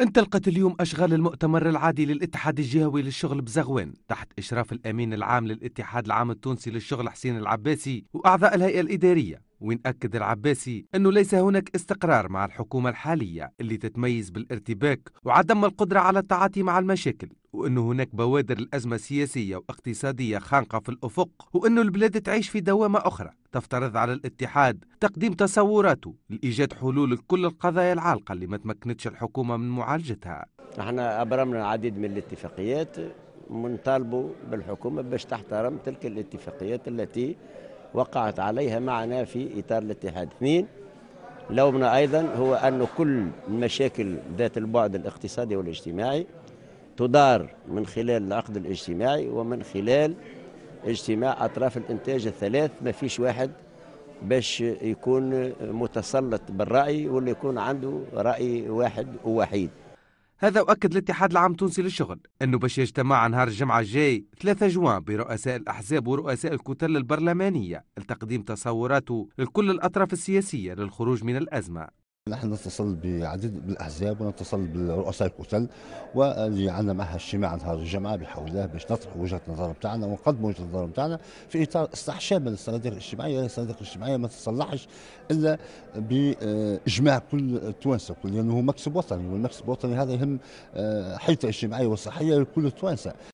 انطلقت اليوم أشغال المؤتمر العادي للاتحاد الجهوي للشغل بزغوان تحت إشراف الأمين العام للاتحاد العام التونسي للشغل حسين العباسي وأعضاء الهيئة الإدارية وين أكد العباسي أنه ليس هناك استقرار مع الحكومة الحالية اللي تتميز بالارتباك وعدم القدرة على التعاطي مع المشاكل وأن هناك بوادر الأزمة سياسية واقتصادية خانقة في الأفق وأن البلاد تعيش في دوامة أخرى تفترض على الاتحاد تقديم تصوراته لإيجاد حلول لكل القضايا العالقة اللي ما تمكنتش الحكومة من معالجتها احنا أبرمنا العديد من الاتفاقيات منطالب بالحكومة باش تحترم تلك الاتفاقيات التي وقعت عليها معنا في إطار الاتحاد اثنين لومنا أيضا هو أن كل المشاكل ذات البعد الاقتصادي والاجتماعي تدار من خلال العقد الاجتماعي ومن خلال اجتماع أطراف الإنتاج الثلاث ما فيش واحد باش يكون متسلط بالرأي ولا يكون عنده رأي واحد ووحيد هذا اكد الاتحاد العام التونسي للشغل أنه باش يجتمع نهار الجمعة الجاي 3 جوان برؤساء الأحزاب ورؤساء الكتل البرلمانية لتقديم تصوراته لكل الأطراف السياسية للخروج من الأزمة نحن نتصل بعديد بالاحزاب ونتصل برؤساء الكتل واللي عندنا معها اجتماع نهار الجمعه بحول الله باش نطرح وجهه النظر بتاعنا ونقدم وجهه النظر بتاعنا في اطار استحشام الصناديق الاجتماعيه الصناديق الاجتماعيه ما تصلحش الا باجماع كل التوانسه لانه يعني هو مكسب وطني والمكسب الوطني هذا يهم حيطه اجتماعيه وصحيه لكل التوانسه